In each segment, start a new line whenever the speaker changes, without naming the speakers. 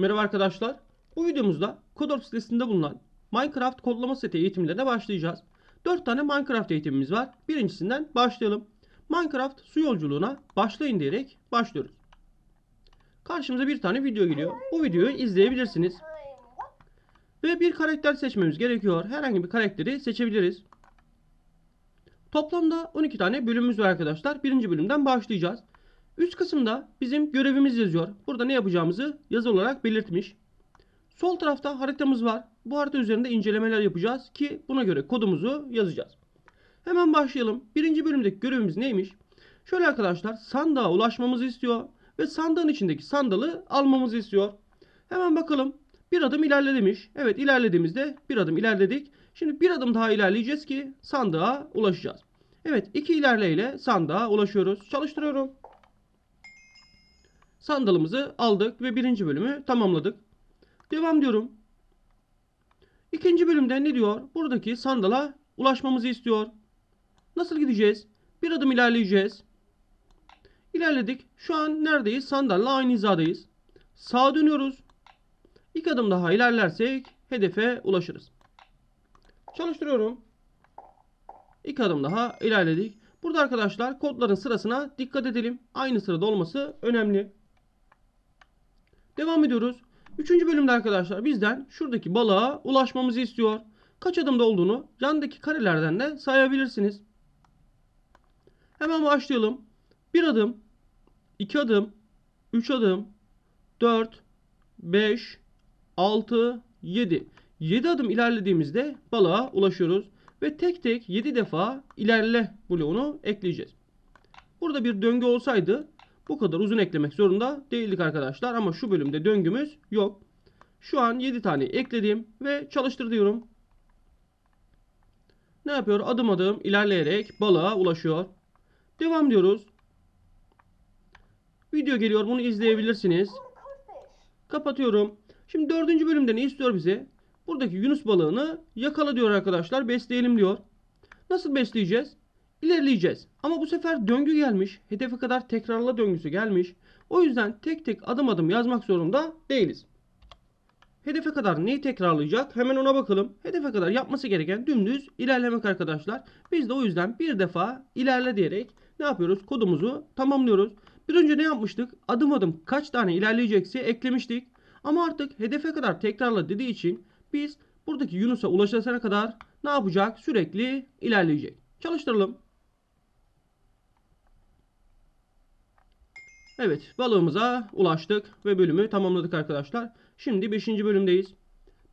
Merhaba arkadaşlar. Bu videomuzda Codorp sitesinde bulunan Minecraft kodlama seti eğitimlerine başlayacağız. 4 tane Minecraft eğitimimiz var. Birincisinden başlayalım. Minecraft su yolculuğuna başlayın diyerek başlıyoruz. Karşımıza bir tane video geliyor. Bu videoyu izleyebilirsiniz. Ve bir karakter seçmemiz gerekiyor. Herhangi bir karakteri seçebiliriz. Toplamda 12 tane bölümümüz var arkadaşlar. Birinci bölümden başlayacağız. Üst kısımda bizim görevimiz yazıyor. Burada ne yapacağımızı yazı olarak belirtmiş. Sol tarafta haritamız var. Bu harita üzerinde incelemeler yapacağız ki buna göre kodumuzu yazacağız. Hemen başlayalım. Birinci bölümdeki görevimiz neymiş? Şöyle arkadaşlar sandığa ulaşmamızı istiyor ve sandığın içindeki sandalı almamızı istiyor. Hemen bakalım. Bir adım ilerlemiş. Evet ilerlediğimizde bir adım ilerledik. Şimdi bir adım daha ilerleyeceğiz ki sandığa ulaşacağız. Evet iki ilerleyle sandığa ulaşıyoruz. Çalıştırıyorum sandalımızı aldık ve birinci bölümü tamamladık. Devam diyorum. İkinci bölümde ne diyor? Buradaki sandala ulaşmamızı istiyor. Nasıl gideceğiz? Bir adım ilerleyeceğiz. İlerledik. Şu an neredeyiz? Sandalla aynı hizadayız. Sağa dönüyoruz. İlk adım daha ilerlersek hedefe ulaşırız. Çalıştırıyorum. İlk adım daha ilerledik. Burada arkadaşlar kodların sırasına dikkat edelim. Aynı sırada olması önemli. Devam ediyoruz. Üçüncü bölümde arkadaşlar bizden şuradaki balığa ulaşmamızı istiyor. Kaç adımda olduğunu yandaki karelerden de sayabilirsiniz. Hemen başlayalım. Bir adım, iki adım, üç adım, dört, beş, altı, yedi. Yedi adım ilerlediğimizde balığa ulaşıyoruz. Ve tek tek yedi defa ilerle bloğunu ekleyeceğiz. Burada bir döngü olsaydı bu kadar uzun eklemek zorunda değildik arkadaşlar. Ama şu bölümde döngümüz yok. Şu an 7 tane ekledim ve çalıştır diyorum. Ne yapıyor? Adım adım ilerleyerek balığa ulaşıyor. Devam diyoruz. Video geliyor. Bunu izleyebilirsiniz. Kapatıyorum. Şimdi dördüncü bölümde ne istiyor bize? Buradaki Yunus balığını yakala diyor arkadaşlar. Besleyelim diyor. Nasıl besleyeceğiz? ilerleyeceğiz. Ama bu sefer döngü gelmiş. Hedefe kadar tekrarla döngüsü gelmiş. O yüzden tek tek adım adım yazmak zorunda değiliz. Hedefe kadar neyi tekrarlayacak? Hemen ona bakalım. Hedefe kadar yapması gereken dümdüz ilerlemek arkadaşlar. Biz de o yüzden bir defa ilerle diyerek ne yapıyoruz? Kodumuzu tamamlıyoruz. Bir önce ne yapmıştık? Adım adım kaç tane ilerleyecekse eklemiştik. Ama artık hedefe kadar tekrarla dediği için biz buradaki Yunus'a ulaşana kadar ne yapacak? Sürekli ilerleyecek. Çalıştıralım. Evet balığımıza ulaştık ve bölümü tamamladık arkadaşlar. Şimdi 5. bölümdeyiz.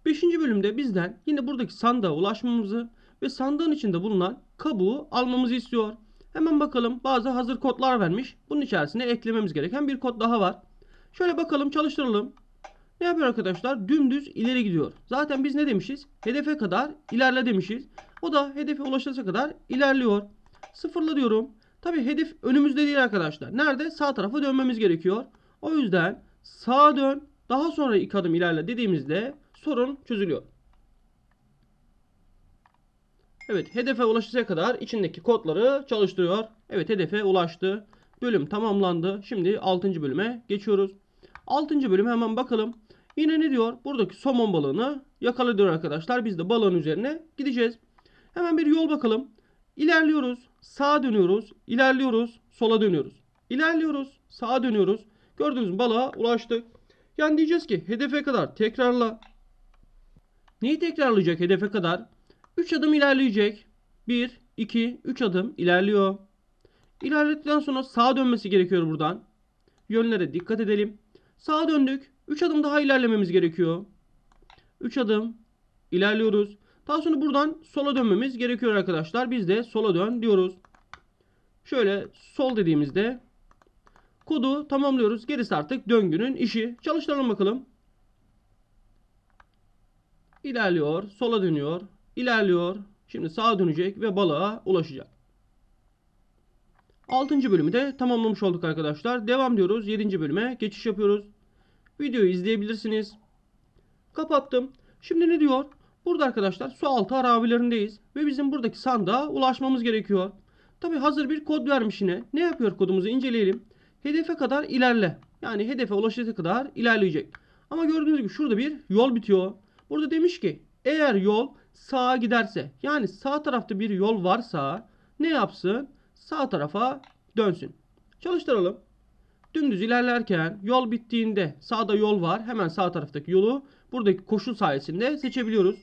5. bölümde bizden yine buradaki sandığa ulaşmamızı ve sandığın içinde bulunan kabuğu almamızı istiyor. Hemen bakalım bazı hazır kodlar vermiş. Bunun içerisine eklememiz gereken bir kod daha var. Şöyle bakalım çalıştıralım. Ne yapıyor arkadaşlar? Dümdüz ileri gidiyor. Zaten biz ne demişiz? Hedefe kadar ilerle demişiz. O da hedefe ulaşırsa kadar ilerliyor. Sıfırla diyorum. Tabi hedef önümüzde değil arkadaşlar. Nerede? Sağ tarafa dönmemiz gerekiyor. O yüzden sağa dön daha sonra iki adım ilerle dediğimizde sorun çözülüyor. Evet hedefe ulaşıncaya kadar içindeki kodları çalıştırıyor. Evet hedefe ulaştı. Bölüm tamamlandı. Şimdi 6. bölüme geçiyoruz. 6. bölüme hemen bakalım. Yine ne diyor? Buradaki somon balığını yakala diyor arkadaşlar. Biz de balığın üzerine gideceğiz. Hemen bir yol bakalım. İlerliyoruz. Sağa dönüyoruz. ilerliyoruz, Sola dönüyoruz. İlerliyoruz. Sağa dönüyoruz. Gördüğünüz balığa ulaştık. Yani diyeceğiz ki hedefe kadar tekrarla. Neyi tekrarlayacak hedefe kadar? 3 adım ilerleyecek. 1, 2, 3 adım ilerliyor. İlerledikten sonra sağa dönmesi gerekiyor buradan. Yönlere dikkat edelim. Sağa döndük. 3 adım daha ilerlememiz gerekiyor. 3 adım ilerliyoruz. Daha sonra buradan sola dönmemiz gerekiyor arkadaşlar. Biz de sola dön diyoruz. Şöyle sol dediğimizde kodu tamamlıyoruz. Gerisi artık döngünün işi. Çalıştıralım bakalım. İlerliyor, sola dönüyor, ilerliyor. Şimdi sağa dönecek ve balığa ulaşacak. 6. bölümü de tamamlamış olduk arkadaşlar. Devam diyoruz. 7. bölüme geçiş yapıyoruz. Videoyu izleyebilirsiniz. Kapattım. Şimdi ne diyor? Burada arkadaşlar su altı arabilerindeyiz ve bizim buradaki sandığa ulaşmamız gerekiyor. Tabi hazır bir kod vermiş yine. Ne yapıyor kodumuzu inceleyelim. Hedefe kadar ilerle. Yani hedefe ulaşana kadar ilerleyecek. Ama gördüğünüz gibi şurada bir yol bitiyor. Burada demiş ki eğer yol sağa giderse yani sağ tarafta bir yol varsa ne yapsın? Sağ tarafa dönsün. Çalıştıralım. Dümdüz ilerlerken yol bittiğinde sağda yol var. Hemen sağ taraftaki yolu buradaki koşul sayesinde seçebiliyoruz.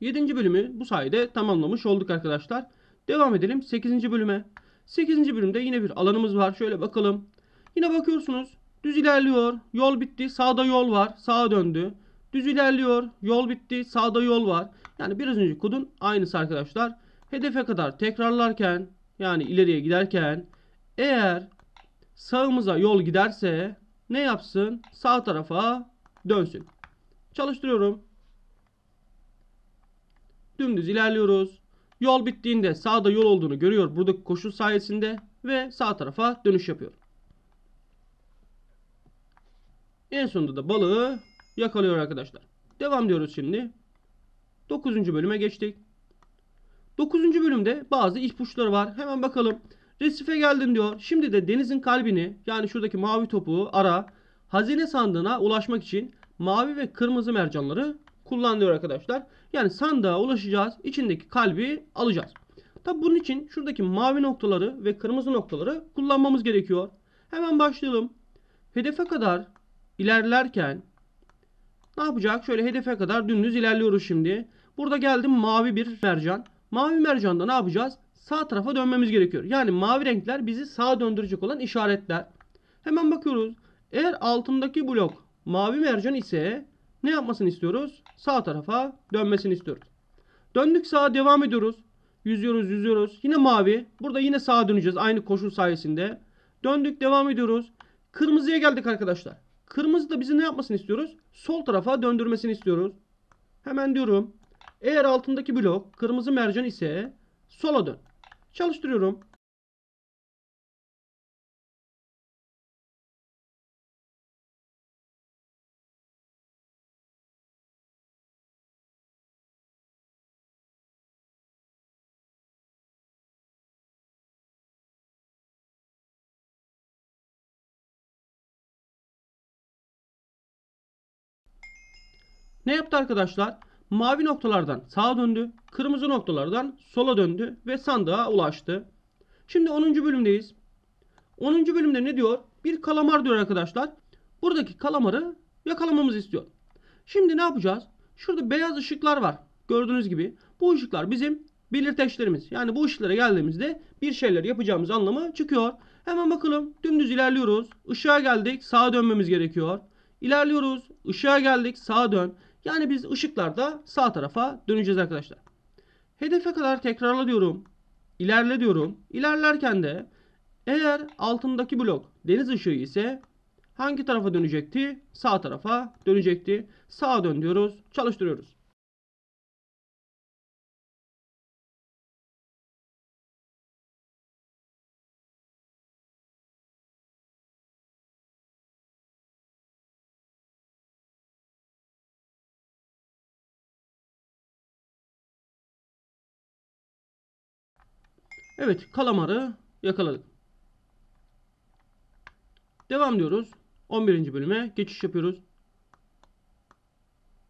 7. bölümü bu sayede tamamlamış olduk arkadaşlar. Devam edelim 8. bölüme. 8. bölümde yine bir alanımız var. Şöyle bakalım. Yine bakıyorsunuz. Düz ilerliyor. Yol bitti. Sağda yol var. Sağa döndü. Düz ilerliyor. Yol bitti. Sağda yol var. Yani biraz önce kodun aynısı arkadaşlar. Hedefe kadar tekrarlarken yani ileriye giderken eğer sağımıza yol giderse ne yapsın? Sağ tarafa dönsün. Çalıştırıyorum dümdüz ilerliyoruz. Yol bittiğinde sağda yol olduğunu görüyor buradaki koşul sayesinde ve sağ tarafa dönüş yapıyor. En sonunda da balığı yakalıyor arkadaşlar. Devam diyoruz şimdi. 9. bölüme geçtik. 9. bölümde bazı ipuçları var. Hemen bakalım. Resife geldin diyor. Şimdi de denizin kalbini yani şuradaki mavi topuğu ara. Hazine sandığına ulaşmak için mavi ve kırmızı mercanları kullanılıyor arkadaşlar. Yani sandığa ulaşacağız. İçindeki kalbi alacağız. Tabi bunun için şuradaki mavi noktaları ve kırmızı noktaları kullanmamız gerekiyor. Hemen başlayalım. Hedefe kadar ilerlerken ne yapacak? Şöyle hedefe kadar dümdüz ilerliyoruz şimdi. Burada geldim mavi bir mercan. Mavi mercanda ne yapacağız? Sağ tarafa dönmemiz gerekiyor. Yani mavi renkler bizi sağa döndürecek olan işaretler. Hemen bakıyoruz. Eğer altındaki blok mavi mercan ise ne yapmasını istiyoruz? Sağ tarafa dönmesini istiyoruz. Döndük sağa devam ediyoruz. Yüzüyoruz yüzüyoruz. Yine mavi. Burada yine sağa döneceğiz aynı koşul sayesinde. Döndük devam ediyoruz. Kırmızıya geldik arkadaşlar. Kırmızı da bizi ne yapmasını istiyoruz? Sol tarafa döndürmesini istiyoruz. Hemen diyorum. Eğer altındaki blok kırmızı mercan ise sola dön. Çalıştırıyorum. Ne yaptı arkadaşlar? Mavi noktalardan sağa döndü, kırmızı noktalardan sola döndü ve sandığa ulaştı. Şimdi 10. bölümdeyiz. 10. bölümde ne diyor? Bir kalamar diyor arkadaşlar. Buradaki kalamarı yakalamamızı istiyor. Şimdi ne yapacağız? Şurada beyaz ışıklar var. Gördüğünüz gibi bu ışıklar bizim belirteçlerimiz. Yani bu ışıklara geldiğimizde bir şeyler yapacağımız anlamı çıkıyor. Hemen bakalım. Dümdüz ilerliyoruz. Işığa geldik. Sağa dönmemiz gerekiyor. İlerliyoruz. Işığa geldik. Sağa dön. Yani biz ışıklarda sağ tarafa döneceğiz arkadaşlar. Hedefe kadar tekrarla diyorum. İlerle diyorum. İlerlerken de eğer altındaki blok deniz ışığı ise hangi tarafa dönecekti? Sağ tarafa dönecekti. Sağa dön diyoruz. Çalıştırıyoruz. Evet kalamarı yakaladık. Devam diyoruz. 11. bölüme geçiş yapıyoruz.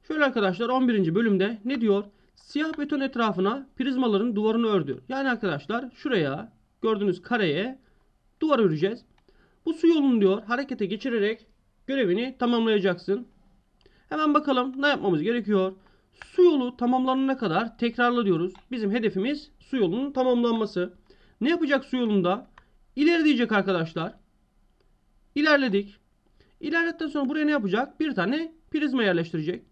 Şöyle arkadaşlar 11. bölümde ne diyor? Siyah beton etrafına prizmaların duvarını ördü. Yani arkadaşlar şuraya gördüğünüz kareye duvar öreceğiz. Bu su yolunu diyor harekete geçirerek görevini tamamlayacaksın. Hemen bakalım ne yapmamız gerekiyor. Su yolu tamamlanana kadar tekrarlıyoruz. Bizim hedefimiz su yolunun tamamlanması. Ne yapacak su yolunda? İlerleyecek arkadaşlar. İlerledik. İlerledikten sonra buraya ne yapacak? Bir tane prizma yerleştirecek.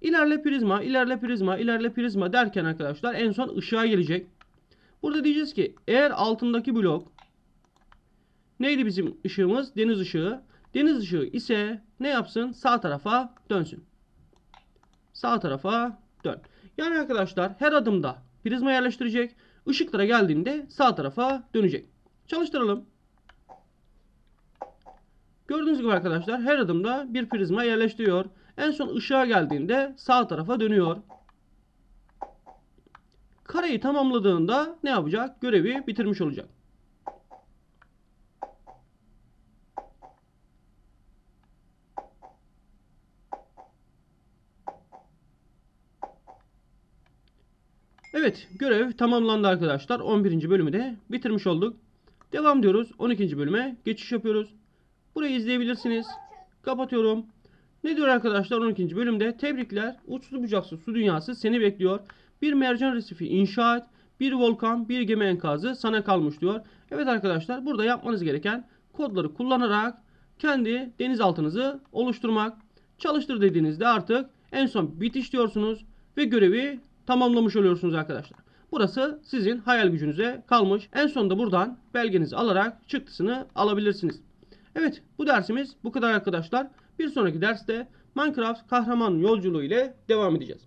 İlerle prizma, ilerle prizma, ilerle prizma derken arkadaşlar en son ışığa gelecek. Burada diyeceğiz ki eğer altındaki blok neydi bizim ışığımız? Deniz ışığı. Deniz ışığı ise ne yapsın? Sağ tarafa dönsün sağ tarafa dön. Yani arkadaşlar her adımda prizma yerleştirecek. Işıklara geldiğinde sağ tarafa dönecek. Çalıştıralım. Gördüğünüz gibi arkadaşlar her adımda bir prizma yerleştiriyor. En son ışığa geldiğinde sağ tarafa dönüyor. Kareyi tamamladığında ne yapacak? Görevi bitirmiş olacak. Evet görev tamamlandı arkadaşlar. 11. bölümü de bitirmiş olduk. Devam diyoruz. 12. bölüme geçiş yapıyoruz. Burayı izleyebilirsiniz. Kapatıyorum. Ne diyor arkadaşlar 12. bölümde? Tebrikler. Uçsuz bucaksız su dünyası seni bekliyor. Bir mercan resifi inşa et. Bir volkan, bir gemi enkazı sana kalmış diyor. Evet arkadaşlar burada yapmanız gereken kodları kullanarak kendi denizaltınızı oluşturmak. Çalıştır dediğinizde artık en son bitiş diyorsunuz ve görevi tamamlamış oluyorsunuz arkadaşlar. Burası sizin hayal gücünüze kalmış. En sonunda buradan belgenizi alarak çıktısını alabilirsiniz. Evet bu dersimiz bu kadar arkadaşlar. Bir sonraki derste Minecraft kahraman yolculuğu ile devam edeceğiz.